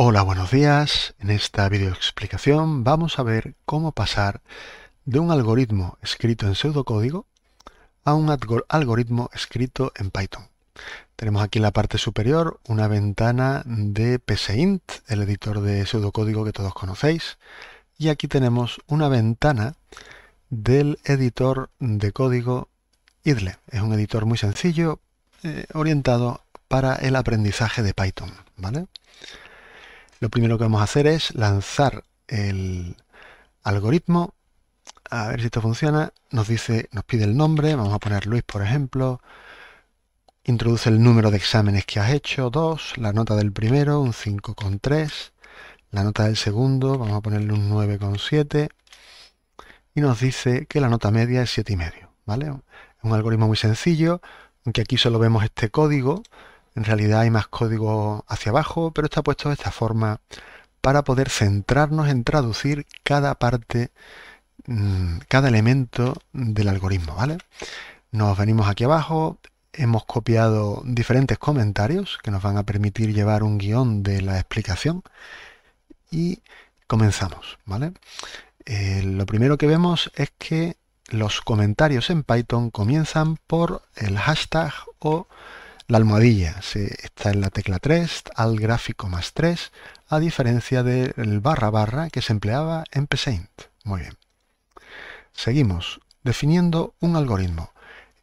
Hola, buenos días. En esta videoexplicación vamos a ver cómo pasar de un algoritmo escrito en pseudocódigo a un algoritmo escrito en Python. Tenemos aquí en la parte superior una ventana de PSEINT, el editor de pseudocódigo que todos conocéis, y aquí tenemos una ventana del editor de código IDLE. Es un editor muy sencillo, eh, orientado para el aprendizaje de Python, ¿vale? Lo primero que vamos a hacer es lanzar el algoritmo. A ver si esto funciona. Nos dice, nos pide el nombre. Vamos a poner Luis, por ejemplo. Introduce el número de exámenes que has hecho, 2, la nota del primero, un 5,3, la nota del segundo, vamos a ponerle un 9,7 y nos dice que la nota media es 7,5, ¿vale? Es un algoritmo muy sencillo, aunque aquí solo vemos este código, en realidad hay más código hacia abajo, pero está puesto de esta forma para poder centrarnos en traducir cada parte, mm, cada elemento del algoritmo, ¿vale? Nos venimos aquí abajo, hemos copiado diferentes comentarios que nos van a permitir llevar un guión de la explicación y comenzamos, ¿vale? Eh, lo primero que vemos es que los comentarios en Python comienzan por el hashtag o la almohadilla se, está en la tecla 3 al gráfico más 3, a diferencia del barra barra que se empleaba en PSeInt. Muy bien. Seguimos definiendo un algoritmo.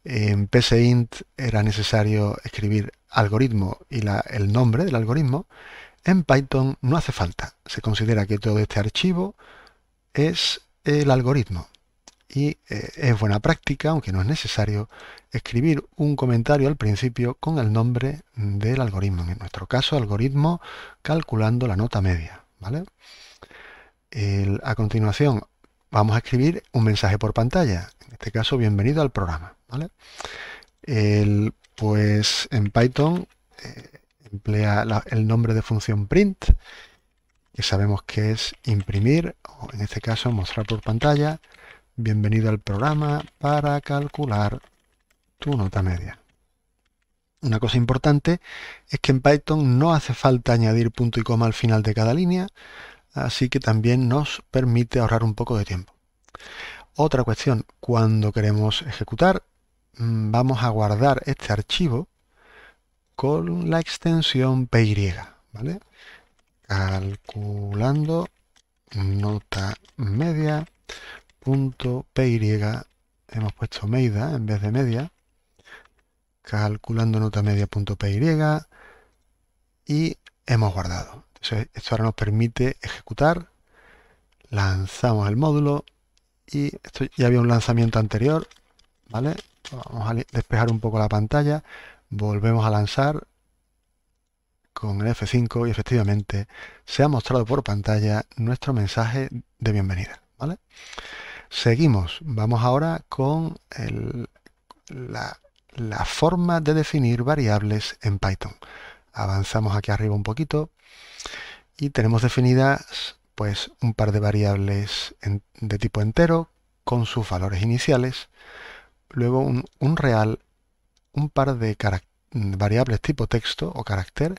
En PSeInt era necesario escribir algoritmo y el nombre del algoritmo. En Python no hace falta. Se considera que todo este archivo es el algoritmo y eh, es buena práctica, aunque no es necesario, escribir un comentario al principio con el nombre del algoritmo. En nuestro caso, algoritmo calculando la nota media. ¿vale? a continuación, vamos a escribir un mensaje por pantalla. En este caso, bienvenido al programa. pues en Python eh, emplea el nombre de función print, que sabemos que es imprimir, o en este caso mostrar por pantalla, Bienvenido al programa para calcular tu nota media. Una cosa importante es que en Python no hace falta añadir punto y coma al final de cada línea, así que también nos permite ahorrar un poco de tiempo. Otra cuestión, cuando queremos ejecutar, mm, vamos a guardar este archivo con la extensión PY, ¿vale? Calculando nota media punto PY, hemos puesto meida en vez de media, calculando nota media punto PY y hemos guardado. esto ahora nos permite ejecutar, lanzamos el módulo y esto ya había un lanzamiento anterior, ¿vale? Vamos a despejar un poco la pantalla, volvemos a lanzar con el F5 y efectivamente se ha mostrado por pantalla nuestro mensaje de bienvenida, ¿vale? Seguimos, vamos ahora con la, forma de definir variables en Python. Avanzamos aquí arriba un poquito y tenemos definidas pues un par de variables de tipo entero con sus valores iniciales, luego un, real, un par de variables tipo texto o carácter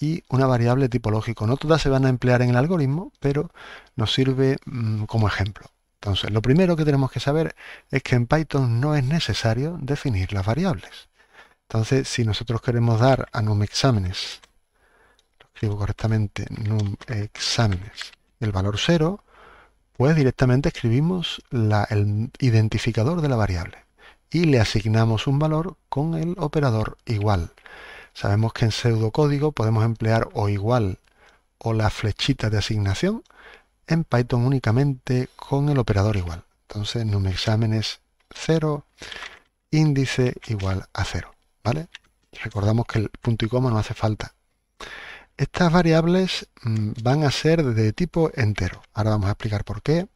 y una variable tipo lógico. No todas se van a emplear en el algoritmo, pero nos sirve mm, como ejemplo. Entonces, lo primero que tenemos que saber es que en Python no es necesario definir las variables. Entonces, si nosotros queremos dar a numexámenes, lo escribo correctamente, numexámenes, el valor 0, pues directamente escribimos el identificador de la variable y le asignamos un valor con el operador igual. Sabemos que en pseudocódigo podemos emplear o igual o la flechita de asignación en Python únicamente con el operador igual. Entonces numexamen es 0, índice igual a 0. ¿vale? Recordamos que el punto y coma no hace falta. Estas variables mm, van a ser de tipo entero. Ahora vamos a explicar por qué.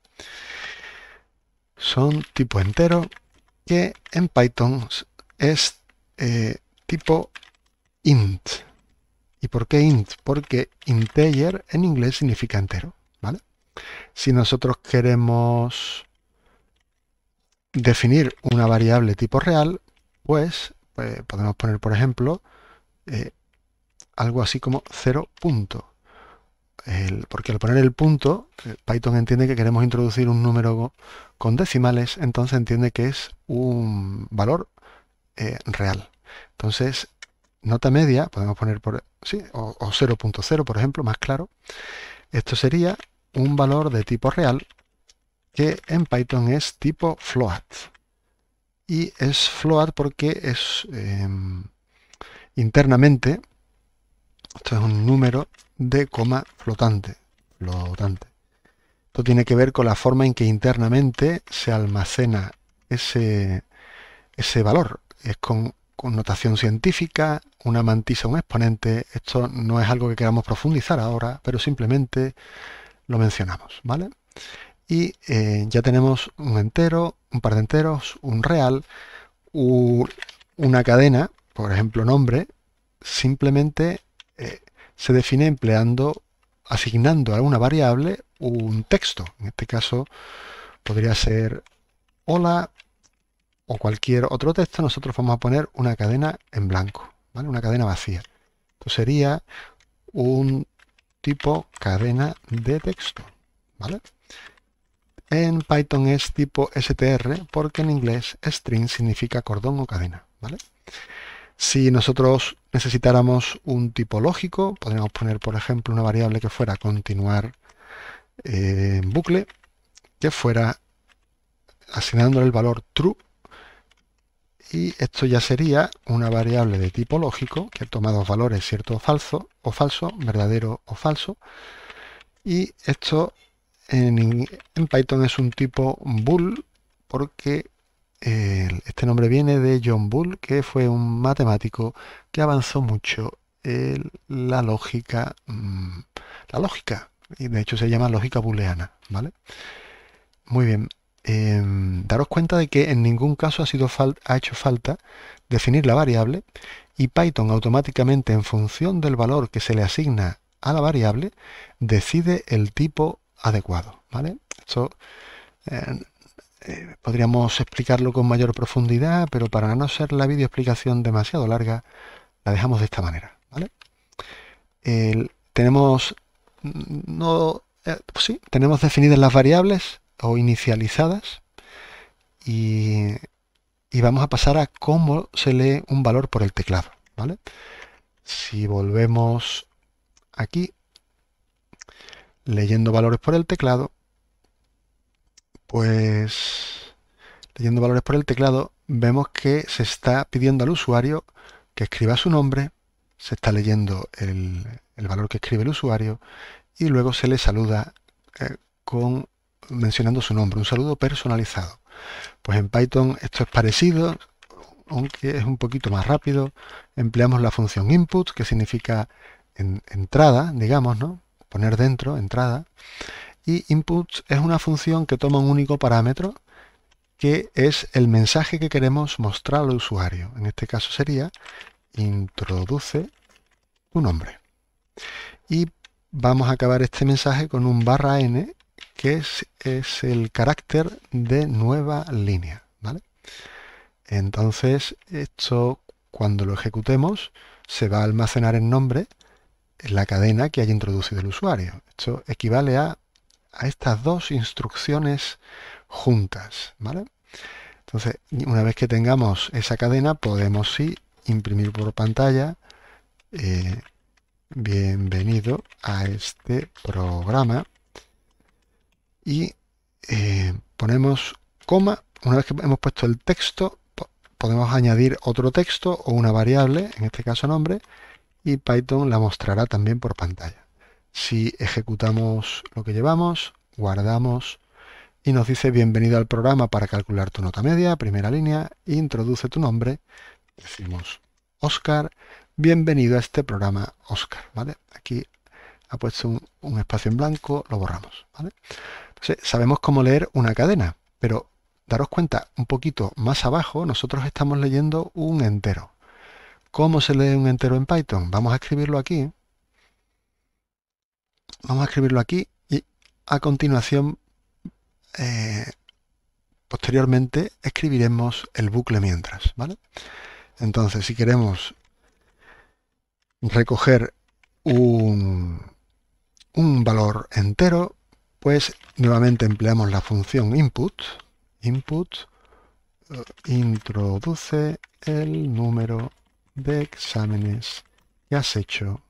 Son tipo entero que en Python es eh, tipo int. ¿Y por qué int? Porque integer en inglés significa entero. ¿vale? Si nosotros queremos definir una variable tipo real, pues, pues podemos poner, por ejemplo, eh, algo así como 0 punto. porque al poner el punto, eh, Python entiende que queremos introducir un número con decimales, entonces entiende que es un valor eh, real. Entonces, nota media, podemos poner por sí, o 0.0, por ejemplo, más claro. Esto sería un valor de tipo real que en Python es tipo float. Y es float porque es em, internamente, esto es un número de coma flotante. flotante. Esto tiene que ver con la forma en que internamente se almacena ese, ese valor. Es con notación científica, una mantisa, un exponente. Esto no es algo que queramos profundizar ahora, pero simplemente lo mencionamos, ¿vale? Y eh, ya tenemos un entero, un par de enteros, un real, una cadena, por ejemplo nombre, simplemente eh, se define empleando, asignando a una variable un texto. En este caso podría ser hola o cualquier otro texto, nosotros vamos a poner una cadena en blanco, ¿vale? una cadena vacía. Esto sería un tipo cadena de texto. ¿Vale? En Python es tipo str porque en inglés string significa cordón o cadena. ¿vale? Si nosotros necesitáramos un tipo lógico, podríamos poner, por ejemplo, una variable que fuera continuar eh, en bucle, que fuera asignándole el valor true y esto ya sería una variable de tipo lógico que toma dos valores, cierto o falso, o falso, verdadero o falso. Y esto en, Python es un tipo bool porque eh, este nombre viene de John Bull, que fue un matemático que avanzó mucho en la lógica, mm, la lógica, y de hecho se llama lógica booleana, ¿vale? Muy bien, Em, daros cuenta de que en ningún caso ha, sido ha hecho falta definir la variable y Python automáticamente en función del valor que se le asigna a la variable decide el tipo adecuado. ¿vale? Esto em, eh, podríamos explicarlo con mayor profundidad, pero para no ser la videoexplicación demasiado larga, la dejamos de esta manera. tenemos mm, no, eh, sí, tenemos definidas las variables o inicializadas y, vamos a pasar a cómo se lee un valor por el teclado. ¿vale? Si volvemos aquí, leyendo valores por el teclado, pues leyendo valores por el teclado vemos que se está pidiendo al usuario que escriba su nombre, se está leyendo el, valor que escribe el usuario y luego se le saluda eh, con mencionando su nombre, un saludo personalizado. Pues en Python esto es parecido, aunque es un poquito más rápido. Empleamos la función input, que significa entrada, digamos, ¿no? Poner dentro, entrada. Y input es una función que toma un único parámetro, que es el mensaje que queremos mostrar al usuario. En este caso sería introduce tu nombre. Y vamos a acabar este mensaje con un barra n que es, el carácter de nueva línea. ¿vale? Entonces, esto cuando lo ejecutemos se va a almacenar en nombre en la cadena que haya introducido el usuario. Esto equivale a, estas dos instrucciones juntas. ¿vale? Entonces, una vez que tengamos esa cadena, podemos sí imprimir por pantalla. Eh, bienvenido a este programa y eh, ponemos coma. Una vez que hemos puesto el texto, podemos añadir otro texto o una variable, en este caso nombre, y Python la mostrará también por pantalla. Si ejecutamos lo que llevamos, guardamos y nos dice bienvenido al programa para calcular tu nota media, primera línea, introduce tu nombre, decimos Oscar, bienvenido a este programa Oscar, ¿vale? Aquí ha puesto un, espacio en blanco, lo borramos, ¿vale? sabemos cómo leer una cadena, pero daros cuenta, un poquito más abajo nosotros estamos leyendo un entero. ¿Cómo se lee un entero en Python? Vamos a escribirlo aquí. Vamos a escribirlo aquí y a continuación, eh, posteriormente, escribiremos el bucle mientras. ¿vale? Entonces, si queremos recoger un valor entero, pues nuevamente empleamos la función input, input, eh, introduce el número de exámenes que has hecho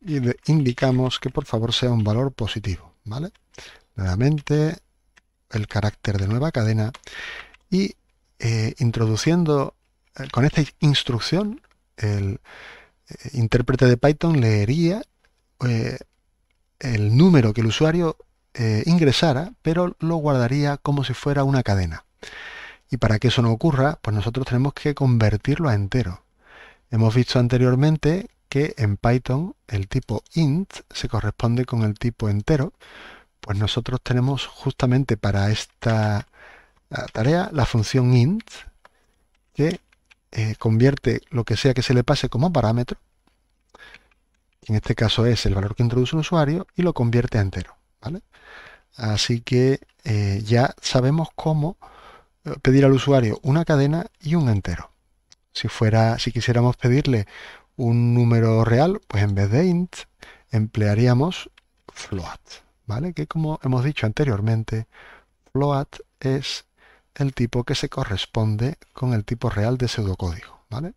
y indicamos que por favor sea un valor positivo, ¿vale? Nuevamente el carácter de nueva cadena y eh, introduciendo eh, con esta instrucción el intérprete de Python leería el número que el usuario eh, ingresara, pero lo guardaría como si fuera una cadena. Y para que eso no ocurra, pues nosotros tenemos que convertirlo a entero. Hemos visto anteriormente que en Python el tipo int se corresponde con el tipo entero. Pues nosotros tenemos justamente para esta tarea la función int que eh, convierte lo que sea que se le pase como parámetro en este caso es el valor que introduce un usuario, y lo convierte a entero. ¿vale? Así que eh, ya sabemos cómo eh, pedir al usuario una cadena y un entero. Si, fuera, si quisiéramos pedirle un número real, pues en vez de int emplearíamos float, ¿vale? Que como hemos dicho anteriormente, float es el tipo que se corresponde con el tipo real de pseudocódigo, ¿vale?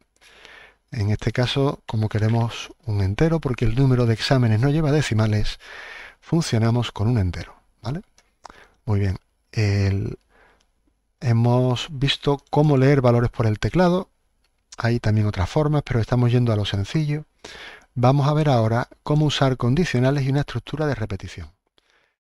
En este caso, como queremos un entero, porque el número de exámenes no lleva decimales, funcionamos con un entero. ¿vale? Muy bien. hemos visto cómo leer valores por el teclado. Hay también otras formas, pero estamos yendo a lo sencillo. Vamos a ver ahora cómo usar condicionales y una estructura de repetición.